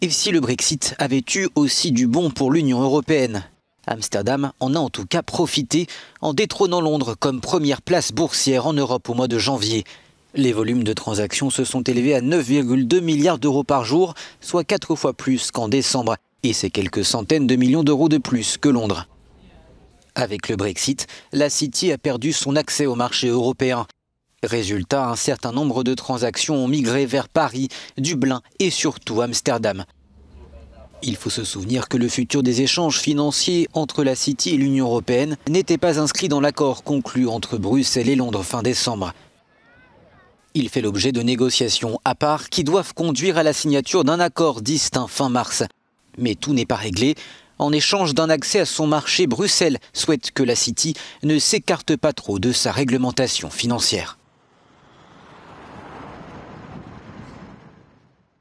Et si le Brexit avait eu aussi du bon pour l'Union européenne Amsterdam en a en tout cas profité en détrônant Londres comme première place boursière en Europe au mois de janvier. Les volumes de transactions se sont élevés à 9,2 milliards d'euros par jour, soit quatre fois plus qu'en décembre, et c'est quelques centaines de millions d'euros de plus que Londres. Avec le Brexit, la City a perdu son accès au marché européen. Résultat, un certain nombre de transactions ont migré vers Paris, Dublin et surtout Amsterdam. Il faut se souvenir que le futur des échanges financiers entre la City et l'Union européenne n'était pas inscrit dans l'accord conclu entre Bruxelles et Londres fin décembre. Il fait l'objet de négociations à part qui doivent conduire à la signature d'un accord distinct fin mars. Mais tout n'est pas réglé. En échange d'un accès à son marché, Bruxelles souhaite que la City ne s'écarte pas trop de sa réglementation financière.